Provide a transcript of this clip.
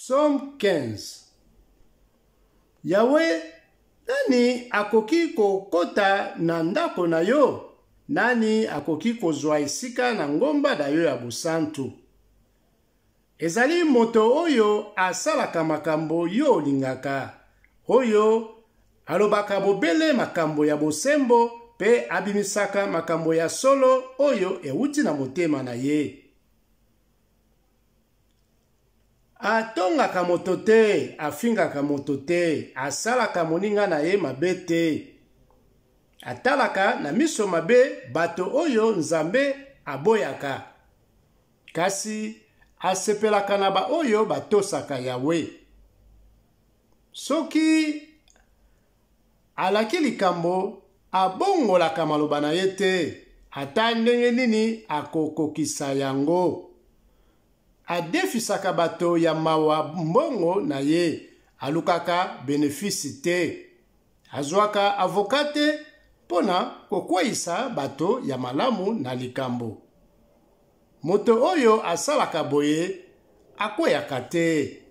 Psaume 15 Yawe nani akoki kokota na ndako na yo nani akoki kozwa esika na ngomba na yo ya bosantu ezali moto oyo asalaka makambo yo olingaka oyo alobaka bobele makambo ya bosembo mpe abimisaka makambo ya solo oyo ewuti na motema na ye atongaka moto te afingaka moto te asalaka moninga na ye mabe te atalaka na miso mabe bato oyo nzambe aboyaka kasi asepelaka na baoyo batosaka yawe soki alaki likambo abongolaka maloba na ye te ata ndenge nini akokokisa yango adefisaka bato ya mawa mbongo na ye alukaka benefisi te azwaka avoka te mpo na kokweyisa bato ya malamu na likambo moto oyo asalaka boye akweyaka te